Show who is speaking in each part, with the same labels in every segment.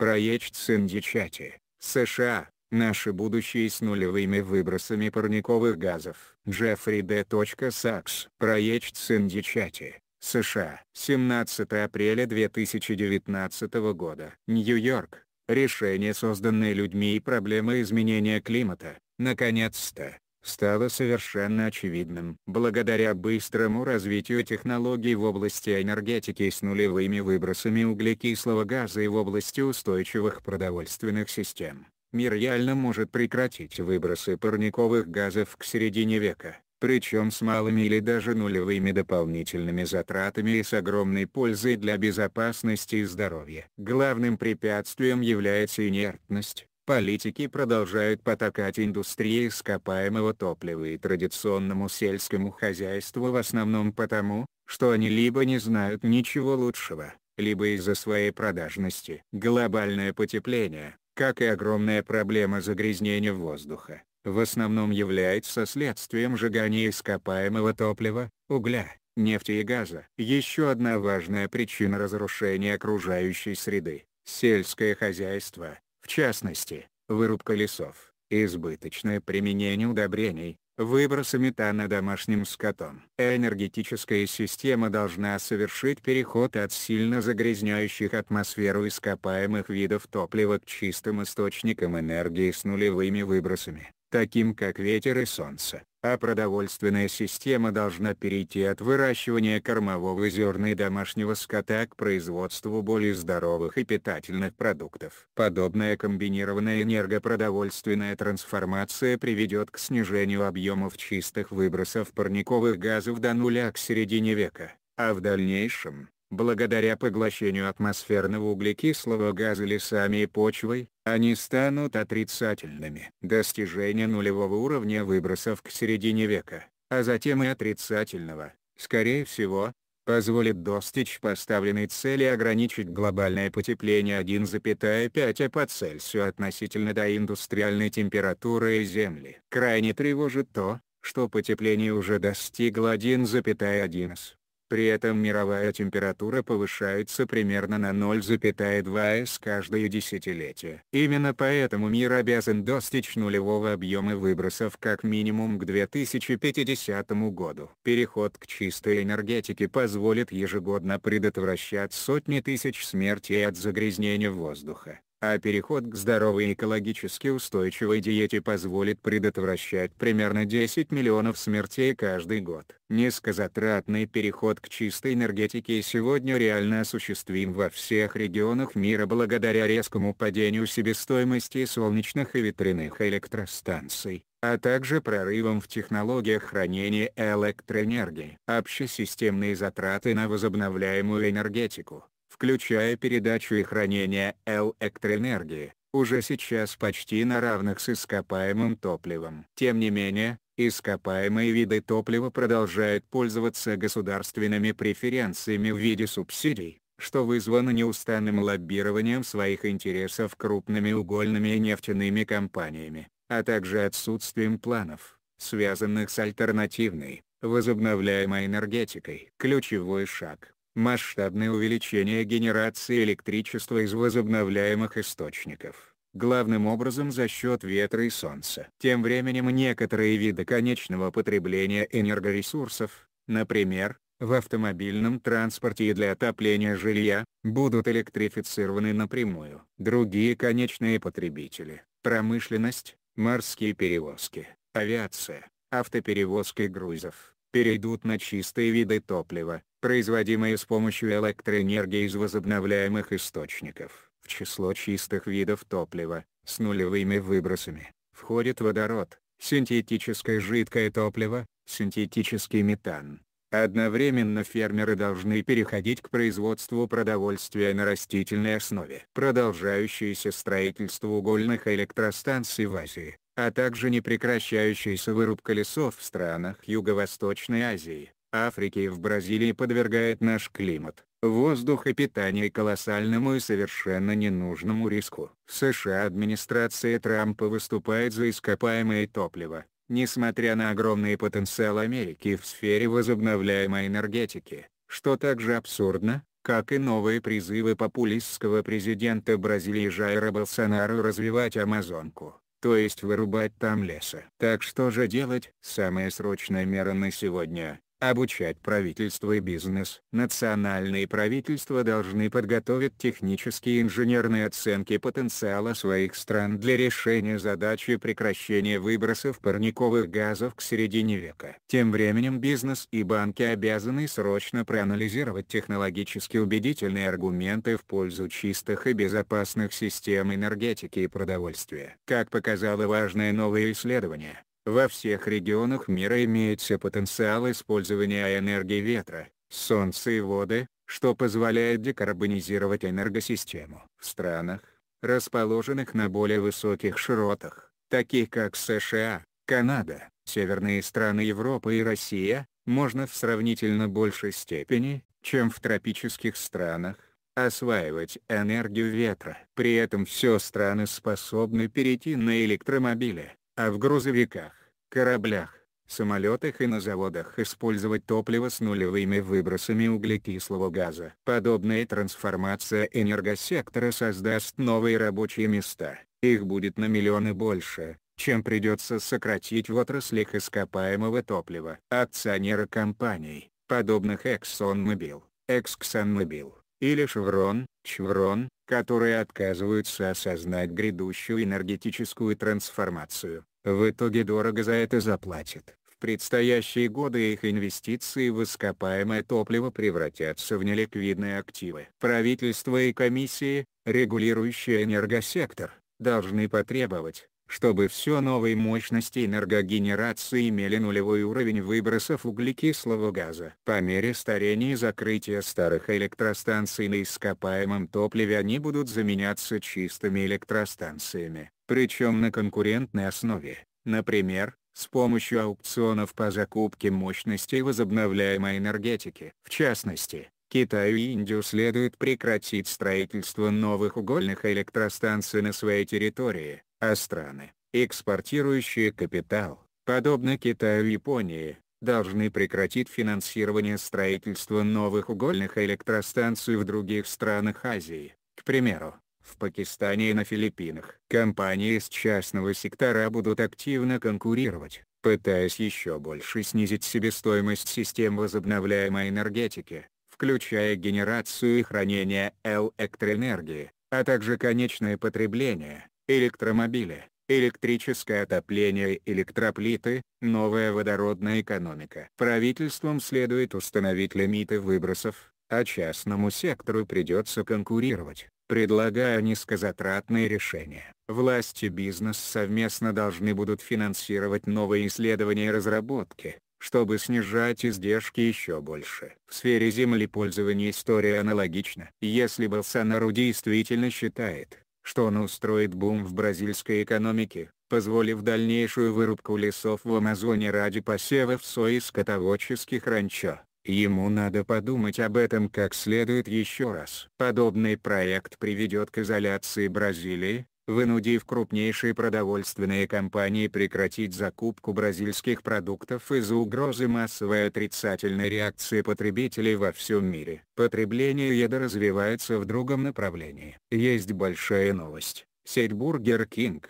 Speaker 1: Проект Синдичати, США, наше будущее с нулевыми выбросами парниковых газов. Джеффри Д. Сакс. Проект Синдичати, США. 17 апреля 2019 года. Нью-Йорк. Решение созданные людьми и проблемы изменения климата. Наконец-то, стало совершенно очевидным. Благодаря быстрому развитию технологий в области энергетики с нулевыми выбросами углекислого газа и в области устойчивых продовольственных систем, мир реально может прекратить выбросы парниковых газов к середине века, причем с малыми или даже нулевыми дополнительными затратами и с огромной пользой для безопасности и здоровья. Главным препятствием является инертность, политики продолжают потакать индустрии ископаемого топлива и традиционному сельскому хозяйству в основном потому, что они либо не знают ничего лучшего, либо из-за своей продажности. Глобальное потепление, как и огромная проблема загрязнения воздуха, в основном является следствием сжигания ископаемого топлива, угля, нефти и газа. Еще одна важная причина разрушения окружающей среды – сельское хозяйство, частности, вырубка лесов, избыточное применение удобрений, выбросы метана домашним скотом. Энергетическая система должна совершить переход от сильно загрязняющих атмосферу ископаемых видов топлива к чистым источникам энергии с нулевыми выбросами, таким как ветер и солнце а продовольственная система должна перейти от выращивания кормового зерна и домашнего скота к производству более здоровых и питательных продуктов. Подобная комбинированная энергопродовольственная трансформация приведет к снижению объемов чистых выбросов парниковых газов до нуля к середине века, а в дальнейшем, благодаря поглощению атмосферного углекислого газа лесами и почвой, они станут отрицательными. Достижение нулевого уровня выбросов к середине века, а затем и отрицательного, скорее всего, позволит достичь поставленной цели ограничить глобальное потепление 1,5 по Цельсию относительно до индустриальной температуры Земли. Крайне тревожит то, что потепление уже достигло 1,1 с при этом мировая температура повышается примерно на 0,2 с каждое десятилетие. Именно поэтому мир обязан достичь нулевого объема выбросов как минимум к 2050 году. Переход к чистой энергетике позволит ежегодно предотвращать сотни тысяч смертей от загрязнения воздуха а переход к здоровой и экологически устойчивой диете позволит предотвращать примерно 10 миллионов смертей каждый год. Низкозатратный переход к чистой энергетике сегодня реально осуществим во всех регионах мира благодаря резкому падению себестоимости солнечных и ветряных электростанций а также прорывом в технологиях хранения электроэнергии. Общесистемные затраты на возобновляемую энергетику включая передачу и хранение электроэнергии, уже сейчас почти на равных с ископаемым топливом. Тем не менее, ископаемые виды топлива продолжают пользоваться государственными преференциями в виде субсидий, что вызвано неустанным лоббированием своих интересов крупными угольными и нефтяными компаниями, а также отсутствием планов, связанных с альтернативной, возобновляемой энергетикой. Ключевой шаг масштабное увеличение генерации электричества из возобновляемых источников, главным образом за счет ветра и солнца. Тем временем некоторые виды конечного потребления энергоресурсов, например, в автомобильном транспорте и для отопления жилья, будут электрифицированы напрямую. Другие конечные потребители – промышленность, морские перевозки, авиация, автоперевозки грузов – перейдут на чистые виды топлива, производимые с помощью электроэнергии из возобновляемых источников. В число чистых видов топлива, с нулевыми выбросами, входит водород, синтетическое жидкое топливо, синтетический метан. Одновременно фермеры должны переходить к производству продовольствия на растительной основе. Продолжающееся строительство угольных электростанций в Азии, а также непрекращающаяся вырубка лесов в странах Юго-Восточной Азии, Африке и в Бразилии подвергает наш климат, воздух и питание колоссальному и совершенно ненужному риску. В США администрация Трампа выступает за ископаемое топливо, несмотря на огромный потенциал Америки в сфере возобновляемой энергетики, что также абсурдно, как и новые призывы популистского президента Бразилии Жайра Болсонару развивать Амазонку, то есть вырубать там леса. Так что же делать? Самая срочная мера на сегодня обучать правительство и бизнес. Национальные правительства должны подготовить технические и инженерные оценки потенциала своих стран для решения задачи прекращения выбросов парниковых газов к середине века. Тем временем бизнес и банки обязаны срочно проанализировать технологически убедительные аргументы в пользу чистых и безопасных систем энергетики и продовольствия. Как показало важное новое исследование, во всех регионах мира имеется потенциал использования энергии ветра, солнца и воды, что позволяет декарбонизировать энергосистему. В странах, расположенных на более высоких широтах, таких как США, Канада, северные страны Европы и Россия, можно в сравнительно большей степени, чем в тропических странах, осваивать энергию ветра. При этом все страны способны перейти на электромобили, а в грузовиках кораблях, самолетах и на заводах использовать топливо с нулевыми выбросами углекислого газа. Подобная трансформация энергосектора создаст новые рабочие места, их будет на миллионы больше, чем придется сократить в отраслях ископаемого топлива. Акционеры компаний, подобных ExxonMobil, ExxonMobil, или Chevron, Chevron, которые отказываются осознать грядущую энергетическую трансформацию, в итоге дорого за это заплатят. В предстоящие годы их инвестиции в ископаемое топливо превратятся в неликвидные активы. Правительство и комиссии, регулирующие энергосектор, должны потребовать, чтобы все новые мощности энергогенерации имели нулевой уровень выбросов углекислого газа. По мере старения и закрытия старых электростанций на ископаемом топливе они будут заменяться чистыми электростанциями, причем на конкурентной основе, например, с помощью аукционов по закупке мощностей возобновляемой энергетики. В частности, Китаю и Индию следует прекратить строительство новых угольных электростанций на своей территории, а страны, экспортирующие капитал, подобно Китаю и Японии, должны прекратить финансирование строительства новых угольных электростанций в других странах Азии, к примеру, в Пакистане и на Филиппинах. Компании из частного сектора будут активно конкурировать, пытаясь еще больше снизить себестоимость систем возобновляемой энергетики, включая генерацию и хранение электроэнергии, а также конечное потребление, электромобили, электрическое отопление, электроплиты, новая водородная экономика. Правительством следует установить лимиты выбросов, а частному сектору придется конкурировать, предлагая низкозатратные решения. Власти и бизнес совместно должны будут финансировать новые исследования и разработки, чтобы снижать издержки еще больше. В сфере землепользования история аналогична. Если Болсонару действительно считает, что он устроит бум в бразильской экономике, позволив дальнейшую вырубку лесов в Амазоне ради посевов сои и скотоводческих ранчо. Ему надо подумать об этом как следует еще раз. Подобный проект приведет к изоляции Бразилии, вынудив крупнейшие продовольственные компании прекратить закупку бразильских продуктов из-за угрозы массовой отрицательной реакции потребителей во всем мире. Потребление еды развивается в другом направлении. Есть большая новость. Сеть Burger King.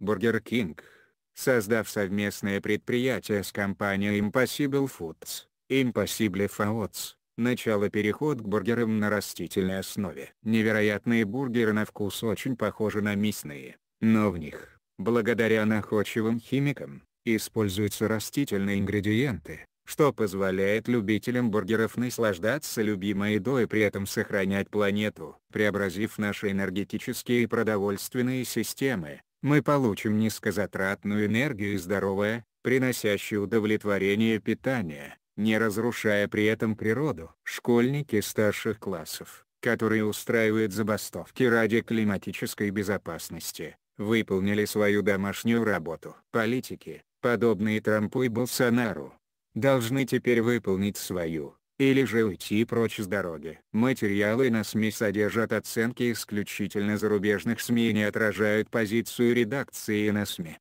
Speaker 1: Burger King, создав совместное предприятие с компанией Impossible Foods, Impossible Foods, Начало переход к бургерам на растительной основе. Невероятные бургеры на вкус очень похожи на мясные, но в них, благодаря находчивым химикам, используются растительные ингредиенты, что позволяет любителям бургеров наслаждаться любимой едой и при этом сохранять планету. Преобразив наши энергетические и продовольственные системы, мы получим низкозатратную энергию и здоровое, приносящее удовлетворение питание не разрушая при этом природу. Школьники старших классов, которые устраивают забастовки ради климатической безопасности, выполнили свою домашнюю работу. Политики, подобные Трампу и Болсонару, должны теперь выполнить свою, или же уйти прочь с дороги. Материалы на СМИ содержат оценки исключительно зарубежных СМИ и не отражают позицию редакции на СМИ.